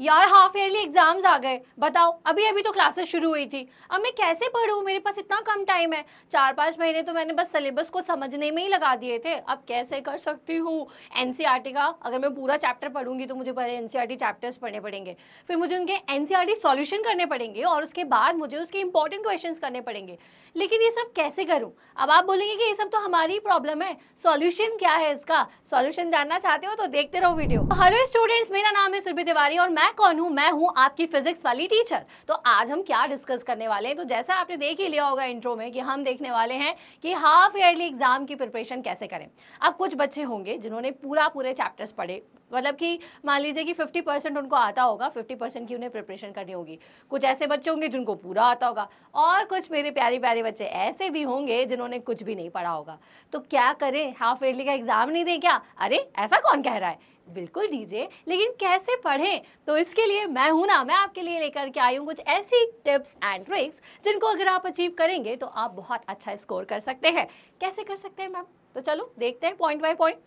यार half yearly exams आ गए बताओ अभी अभी तो क्लासेस शुरू हुई थी अब मैं कैसे पढ़ूँ मेरे पास इतना कम टाइम है चार पाँच महीने तो मैंने बस सिलेबस को समझने में ही लगा दिए थे अब कैसे कर सकती हूँ एन e का अगर मैं पूरा चैप्टर पढ़ूंगी तो मुझे पहले एन चैप्टर्स e पढ़ने पड़ेंगे फिर मुझे उनके एन सी e करने पड़ेंगे और उसके बाद मुझे उसके इंपॉर्टेंट क्वेश्चन करने पड़ेंगे लेकिन ये सब कैसे करूँ अब आप बोलेंगे कि ये सब तो हमारी प्रॉब्लम है सॉल्यूशन क्या है इसका सॉल्यूशन जानना चाहते हो तो देखते रहो वीडियो हेलो स्टूडेंट्स मेरा नाम है सुरभि तिवारी और मैं मैं कौन हूँ मैं हूँ आपकी फिजिक्स वाली टीचर तो आज हम क्या डिस्कस करने वाले हैं तो जैसा आपने देख ही लिया होगा इंट्रो में कि हम देखने वाले हैं कि हाफ ईयरली एग्जाम की प्रिपरेशन कैसे करें अब कुछ बच्चे होंगे जिन्होंने पूरा पूरे चैप्टर्स पढ़े मतलब कि मान लीजिए कि 50 परसेंट उनको आता होगा 50 परसेंट की उन्हें प्रिपरेशन करनी होगी कुछ ऐसे बच्चे होंगे जिनको पूरा आता होगा और कुछ मेरे प्यारे प्यारे बच्चे ऐसे भी होंगे जिन्होंने कुछ भी नहीं पढ़ा होगा तो क्या करें हाफ ईयरली का एग्जाम नहीं दें क्या अरे ऐसा कौन कह रहा है बिल्कुल डीजे लेकिन कैसे पढ़ें तो इसके लिए मैं हूं ना मैं आपके लिए लेकर के आई हूं कुछ ऐसी टिप्स एंड ट्रिक्स जिनको अगर आप अचीव करेंगे तो आप बहुत अच्छा स्कोर कर सकते हैं कैसे कर सकते हैं मैम तो चलो देखते हैं पॉइंट बाय पॉइंट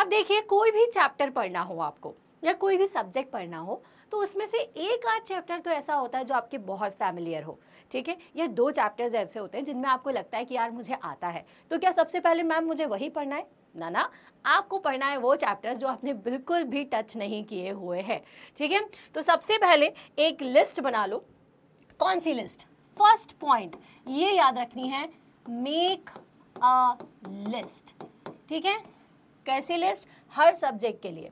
अब देखिए कोई भी चैप्टर पढ़ना हो आपको या कोई भी सब्जेक्ट पढ़ना हो तो उसमें से एक आध चैप्टर तो ऐसा होता है जो आपके बहुत फैमिलियर हो ठीक है या दो चैप्टर्स ऐसे होते हैं जिनमें आपको लगता है कि यार मुझे आता है तो क्या सबसे पहले मैम मुझे वही पढ़ना है ना ना आपको पढ़ना है वो चैप्टर्स जो आपने बिल्कुल भी टच नहीं किए हुए हैं ठीक है तो सबसे पहले एक लिस्ट बना लो कौन सी लिस्ट फर्स्ट पॉइंट ये याद रखनी है मेक अ लिस्ट ठीक है कैसी लिस्ट हर सब्जेक्ट के लिए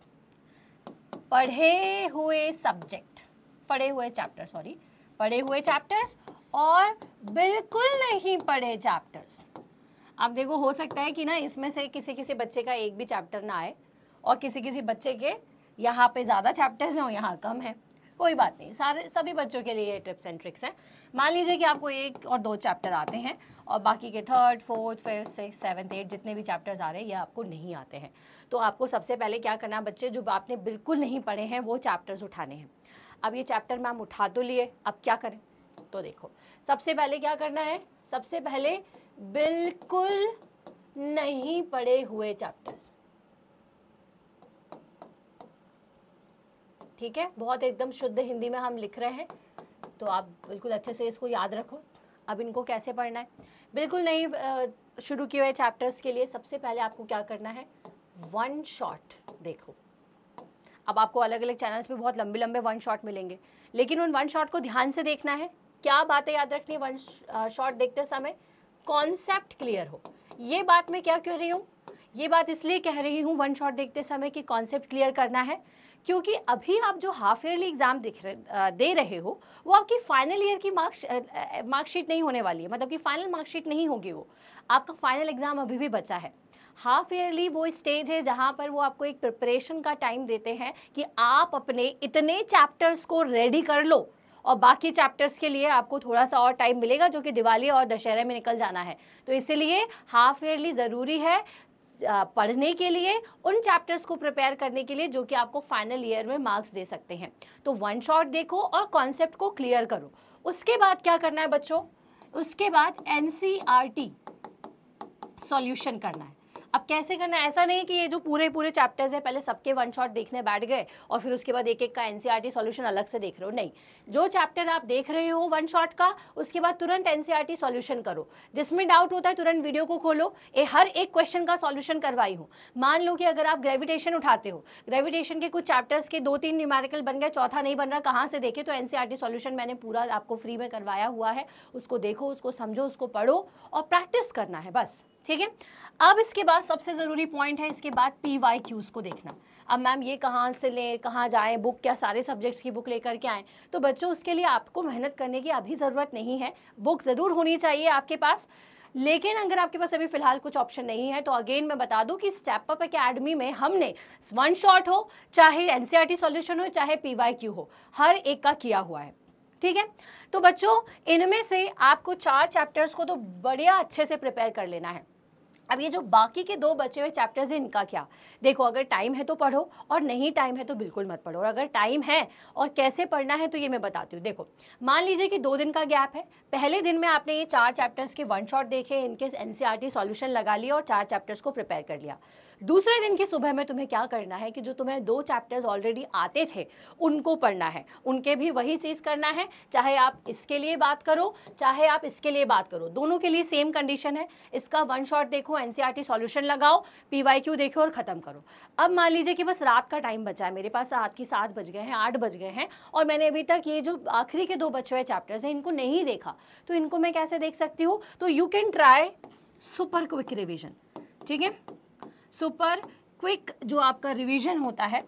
पढ़े हुए सब्जेक्ट पढ़े हुए चैप्टर सॉरी पढ़े हुए चैप्टर्स और बिल्कुल नहीं पढ़े चैप्टर्स आप देखो हो सकता है कि ना इसमें से किसी किसी बच्चे का एक भी चैप्टर ना आए और किसी किसी बच्चे के यहाँ पे ज़्यादा चैप्टर्स हैं और यहाँ कम है कोई बात नहीं सारे सभी बच्चों के लिए ये टिप्स एंड ट्रिक्स हैं मान लीजिए कि आपको एक और दो चैप्टर आते हैं और बाकी के third fourth fifth six seventh eight जितने भी चैप्टर्स आ रहे हैं ये आपको नहीं आते हैं तो आपको सबसे पहले क्या करना है बच्चे जो आपने बिल्कुल नहीं पढ़े हैं वो चैप्टर्स उठाने हैं अब ये चैप्टर मैम उठा तो लिए अब क्या करें तो देखो सबसे पहले क्या करना है सबसे पहले बिल्कुल नहीं पढ़े हुए चैप्टर्स ठीक है बहुत एकदम शुद्ध हिंदी में हम लिख रहे हैं तो आप बिल्कुल अच्छे से इसको याद रखो अब इनको कैसे पढ़ना है बिल्कुल नहीं शुरू किए हुए चैप्टर्स के लिए सबसे पहले आपको क्या करना है वन शॉट देखो अब आपको अलग अलग चैनल्स पे बहुत लंबे लंबे वन शॉट मिलेंगे लेकिन उन वन शॉट को ध्यान से देखना है क्या बातें याद रखनी है वन शॉट देखते समय कॉन्सेप्ट क्लियर हो ये बात मैं क्या कह रही हूँ ये बात इसलिए कह रही हूँ वन शॉट देखते समय कि कॉन्सेप्ट क्लियर करना है क्योंकि अभी आप जो हाफ ईयरली एग्जाम दिख रहे दे रहे हो वो आपकी फाइनल ईयर की मार्क्स मार्कशीट नहीं होने वाली है मतलब कि फाइनल मार्कशीट नहीं होगी वो आपका फाइनल एग्जाम अभी भी बचा है हाफ ईयरली वो स्टेज है जहाँ पर वो आपको एक प्रिपरेशन का टाइम देते हैं कि आप अपने इतने चैप्टर्स को रेडी कर लो और बाकी चैप्टर्स के लिए आपको थोड़ा सा और टाइम मिलेगा जो कि दिवाली और दशहरे में निकल जाना है तो इसीलिए हाफ ईयरली ज़रूरी है पढ़ने के लिए उन चैप्टर्स को प्रिपेयर करने के लिए जो कि आपको फाइनल ईयर में मार्क्स दे सकते हैं तो वन शॉट देखो और कॉन्सेप्ट को क्लियर करो उसके बाद क्या करना है बच्चों उसके बाद N C R T solution करना है अब कैसे करना ऐसा नहीं कि ये जो पूरे पूरे चैप्टर्स हैं पहले सबके वन शॉट देखने बैठ गए और फिर उसके बाद एक एक का एनसीईआरटी सॉल्यूशन e अलग से देख रहे हो नहीं जो चैप्टर आप देख रहे हो वन शॉट का उसके बाद तुरंत एनसीईआरटी सॉल्यूशन e करो जिसमें डाउट होता है तुरंत वीडियो को खोलो ए, हर एक क्वेश्चन का सॉल्यूशन करवाई हूँ मान लो कि अगर आप ग्रेविटेशन उठाते हो ग्रेविटेशन के कुछ चैप्टर्स के दो तीन न्यूमेरिकल बन गए चौथा नहीं बन रहा कहाँ से देखे तो एनसीईआरटी सॉल्यूशन e मैंने पूरा आपको फ्री में करवाया हुआ है उसको देखो उसको समझो उसको पढ़ो और प्रैक्टिस करना है बस ठीक है अब इसके बाद सबसे ज़रूरी पॉइंट है इसके बाद पी वाई क्यूज़ को देखना अब मैम ये कहाँ से लें कहाँ जाएँ बुक क्या सारे सब्जेक्ट्स की बुक लेकर के आएँ तो बच्चों उसके लिए आपको मेहनत करने की अभी ज़रूरत नहीं है बुक ज़रूर होनी चाहिए आपके पास लेकिन अगर आपके पास अभी फिलहाल कुछ ऑप्शन नहीं है तो अगेन मैं बता दूं कि स्टेप अप एकेडमी में हमने वन शॉट हो चाहे एनसीईआरटी सॉल्यूशन e हो चाहे पीवाईक्यू हो हर एक का किया हुआ है ठीक है तो बच्चों इनमें से आपको चार चैप्टर्स को तो बढ़िया अच्छे से प्रिपेयर कर लेना है अब ये जो बाकी के दो बचे हुए चैप्टर्स हैं इनका क्या देखो अगर टाइम है तो पढ़ो और नहीं टाइम है तो बिल्कुल मत पढ़ो और अगर टाइम है और कैसे पढ़ना है तो ये मैं बताती हूँ देखो मान लीजिए कि दो दिन का गैप है पहले दिन में आपने ये चार चैप्टर्स के वन शॉट देखे इनके एन सी सॉल्यूशन लगा लिया और चार चैप्टर्स को प्रिपेयर कर लिया दूसरे दिन की सुबह में तुम्हें क्या करना है कि जो तुम्हें दो चैप्टर्स ऑलरेडी आते थे उनको पढ़ना है उनके भी वही चीज़ करना है चाहे आप इसके लिए बात करो चाहे आप इसके लिए बात करो दोनों के लिए सेम कंडीशन है इसका वन शॉट देखो एनसीईआरटी सॉल्यूशन e लगाओ पीवाईक्यू देखो और ख़त्म करो अब मान लीजिए कि बस रात का टाइम बचा है मेरे पास रात की सात बज गए हैं आठ बज गए हैं और मैंने अभी तक ये जो आखिरी के दो बचे हुए चैप्टर्स हैं इनको नहीं देखा तो इनको मैं कैसे देख सकती हूँ तो you can try super quick revision ठीक है सुपर क्विक जो आपका रिवीजन होता है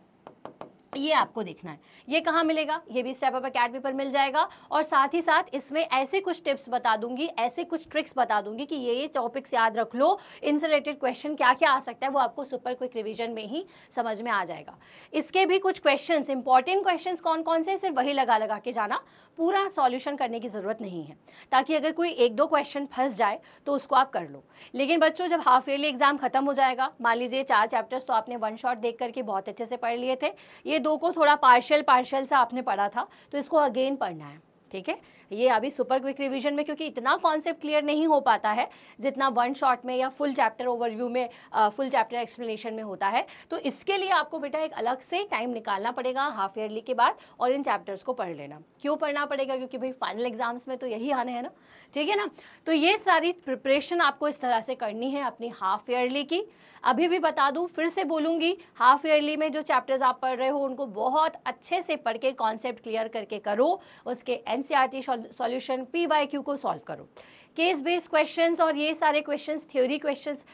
ये आपको देखना है ये कहाँ मिलेगा ये भी स्टेप अप अकेडमी पर मिल जाएगा और साथ ही साथ इसमें ऐसे कुछ टिप्स बता दूंगी ऐसे कुछ ट्रिक्स बता दूंगी कि ये ये टॉपिक्स याद रख लो इनसे रिलेटेड क्वेश्चन क्या क्या आ सकता है वो आपको सुपर क्विक रिविजन में ही समझ में आ जाएगा इसके भी कुछ क्वेश्चन इंपॉर्टेंट क्वेश्चन कौन कौन से सिर्फ वही लगा लगा के जाना पूरा सॉल्यूशन करने की ज़रूरत नहीं है ताकि अगर कोई एक दो क्वेश्चन फंस जाए तो उसको आप कर लो लेकिन बच्चों जब हाफ ईयरली एग्जाम खत्म हो जाएगा मान लीजिए चार चैप्टर्स तो आपने वन शॉट देख करके बहुत अच्छे से पढ़ लिए थे ये दो को थोड़ा पार्शियल पार्शियल से आपने पढ़ा था तो इसको अगेन पढ़ना है ठीक है ये अभी सुपर क्विक रिवीजन में क्योंकि इतना कॉन्सेप्ट क्लियर नहीं हो पाता है जितना वन शॉट में या फुल चैप्टर ओवरव्यू में आ, फुल चैप्टर एक्सप्लेनेशन में होता है तो इसके लिए आपको बेटा एक अलग से टाइम निकालना पड़ेगा हाफ ईयरली के बाद और इन चैप्टर्स को पढ़ लेना क्यों पढ़ना पड़ेगा क्योंकि भाई फाइनल एग्जाम्स में तो यही आने हैं ना ठीक है ना तो ये सारी प्रिपरेशन आपको इस तरह से करनी है अपनी हाफ ईयरली की अभी भी बता दूं फिर से बोलूंगी हाफ ईयरली में जो चैप्टर्स आप पढ़ रहे हो उनको बहुत अच्छे से पढ़ के कॉन्सेप्ट क्लियर करके करो उसके N solution P Y Q को सॉल्व करो केस बेस्ड क्वेश्चंस और ये सारे क्वेश्चंस थ्योरी क्वेश्चंस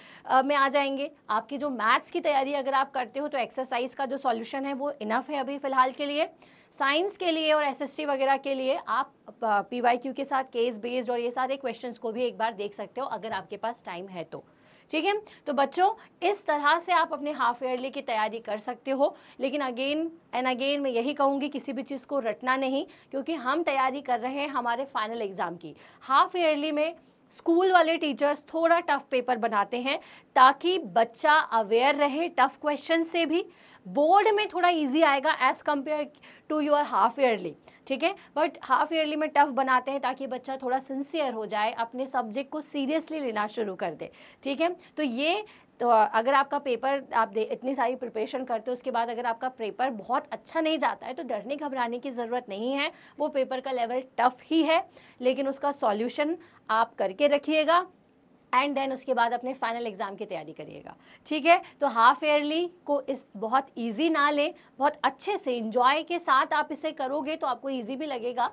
में आ जाएंगे आपकी जो मैथ्स की तैयारी अगर आप करते हो तो एक्सरसाइज का जो सॉल्यूशन है वो इनफ है अभी फ़िलहाल के लिए साइंस के लिए और एसएसटी वगैरह के लिए आप पीवाईक्यू के साथ केस बेस्ड और ये सारे क्वेश्चंस को भी एक बार देख सकते हो अगर आपके पास टाइम है तो ठीक है तो बच्चों इस तरह से आप अपने हाफ ईयरली की तैयारी कर सकते हो लेकिन अगेन एंड अगेन मैं यही कहूँगी किसी भी चीज़ को रटना नहीं क्योंकि हम तैयारी कर रहे हैं हमारे फाइनल एग्ज़ाम की हाफ ईयरली में स्कूल वाले टीचर्स थोड़ा टफ पेपर बनाते हैं ताकि बच्चा अवेयर रहे टफ क्वेश्चन से भी बोर्ड में थोड़ा इजी आएगा as compare to your half yearly ठीक है बट हाफ ईयरली में टफ बनाते हैं ताकि बच्चा थोड़ा सिंसियर हो जाए अपने सब्जेक्ट को सीरियसली लेना शुरू कर दे ठीक है तो ये तो अगर आपका पेपर आप दे इतनी सारी प्रिपरेशन करते हो उसके बाद अगर आपका पेपर बहुत अच्छा नहीं जाता है तो डरने घबराने की ज़रूरत नहीं है वो पेपर का लेवल टफ ही है लेकिन उसका सॉल्यूशन आप करके रखिएगा एंड देन उसके बाद अपने फाइनल एग्ज़ाम की तैयारी करिएगा ठीक है तो हाफ ईयरली को इस बहुत ईजी ना लें बहुत अच्छे से इंजॉय के साथ आप इसे करोगे तो आपको ईजी भी लगेगा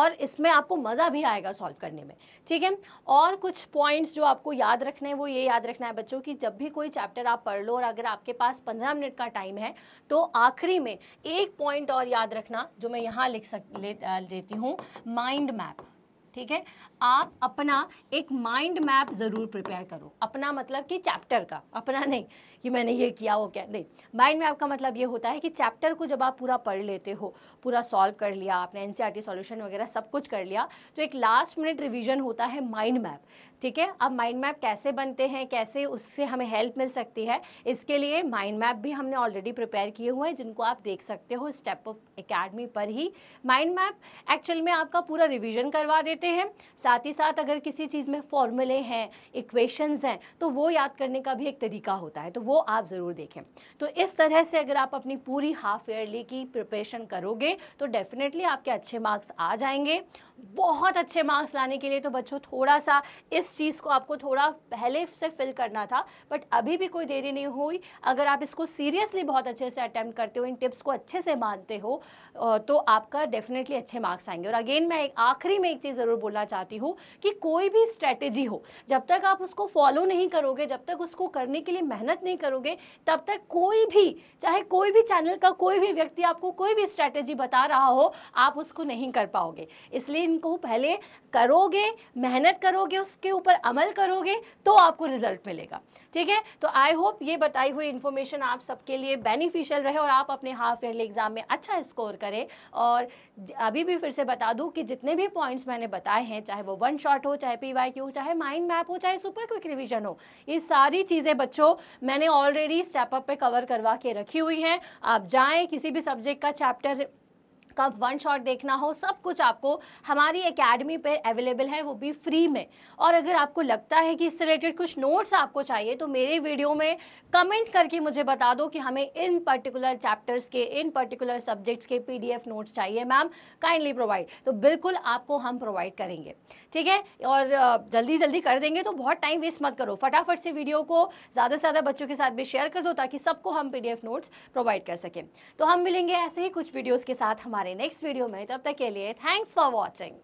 और इसमें आपको मज़ा भी आएगा सॉल्व करने में ठीक है और कुछ पॉइंट्स जो आपको याद रखने हैं वो ये याद रखना है बच्चों की जब भी कोई चैप्टर आप पढ़ लो और अगर आपके पास पंद्रह मिनट का टाइम है तो आखिरी में एक पॉइंट और याद रखना जो मैं यहाँ लिख सक ले हूँ माइंड मैप ठीक है आप अपना एक माइंड मैप ज़रूर प्रिपेयर करो अपना मतलब कि चैप्टर का अपना नहीं कि मैंने ये किया वो क्या नहीं माइंड मैप का मतलब ये होता है कि चैप्टर को जब आप पूरा पढ़ लेते हो पूरा सॉल्व कर लिया आपने एन सी e वगैरह सब कुछ कर लिया तो एक लास्ट मिनट रिविजन होता है माइंड मैप ठीक है अब माइंड मैप कैसे बनते हैं कैसे उससे हमें हेल्प मिल सकती है इसके लिए माइंड मैप भी हमने ऑलरेडी प्रिपेयर किए हुए हैं जिनको आप देख सकते हो स्टेप अप एकेडमी पर ही माइंड मैप एक्चुअल में आपका पूरा रिवीजन करवा देते हैं साथ ही साथ अगर किसी चीज़ में फॉर्मूले हैं इक्वेशंस हैं तो वो याद करने का भी एक तरीका होता है तो वो आप ज़रूर देखें तो इस तरह से अगर आप अपनी पूरी हाफ ईयरली की प्रिपरेशन करोगे तो डेफिनेटली आपके अच्छे मार्क्स आ जाएंगे बहुत अच्छे मार्क्स लाने के लिए तो बच्चों थोड़ा सा इस चीज़ को आपको थोड़ा पहले से फिल करना था बट अभी भी कोई देरी नहीं हुई अगर आप इसको सीरियसली बहुत अच्छे से अटैम्प्ट करते हो इन टिप्स को अच्छे से मानते हो तो आपका डेफिनेटली अच्छे मार्क्स आएंगे और अगेन मैं एक आखिरी में एक चीज़ ज़रूर बोलना चाहती हूँ कि कोई भी स्ट्रैटेजी हो जब तक आप उसको फॉलो नहीं करोगे जब तक उसको करने के लिए मेहनत नहीं करोगे तब तक कोई भी चाहे कोई भी चैनल का कोई भी व्यक्ति आपको कोई भी स्ट्रैटेजी बता रहा हो आप उसको नहीं कर पाओगे इसलिए इनको पहले करोगे मेहनत करोगे उसके ऊपर अमल करोगे तो आपको रिजल्ट मिलेगा ठीक है तो आई होप ये बताई हुई इन्फॉर्मेशन आप सबके लिए बेनिफिशियल रहे और आप अपने हाफ ईयरली एग्ज़ाम में अच्छा स्कोर करें और अभी भी फिर से बता दूं कि जितने भी पॉइंट्स मैंने बताए हैं चाहे वो वन शॉट हो चाहे पी वाई क्यू चाहे माइंड मैप हो चाहे सुपर क्विक रिविजन हो ये सारी चीज़ें बच्चों मैंने ऑलरेडी स्टेप अप पे कवर करवा के रखी हुई है आप जाएं किसी भी सब्जेक्ट का चैप्टर कप वन शॉट देखना हो सब कुछ आपको हमारी अकेडमी पर अवेलेबल है वो भी फ्री में और अगर आपको लगता है कि इससे रिलेटेड कुछ नोट्स आपको चाहिए तो मेरे वीडियो में कमेंट करके मुझे बता दो कि हमें इन पर्टिकुलर चैप्टर्स के इन पर्टिकुलर सब्जेक्ट्स के पीडीएफ नोट्स चाहिए मैम काइंडली प्रोवाइड तो बिल्कुल आपको हम प्रोवाइड करेंगे ठीक है और जल्दी जल्दी कर देंगे तो बहुत टाइम वेस्ट मत करो फटाफट से वीडियो को ज़्यादा से ज़्यादा बच्चों के साथ भी शेयर कर दो ताकि सबको हम पीडीएफ नोट्स प्रोवाइड कर सकें तो हम मिलेंगे ऐसे ही कुछ वीडियोज़ के साथ हमारे हमारे नेक्स्ट वीडियो में तब तक के लिए थैंक्स फॉर वॉचिंग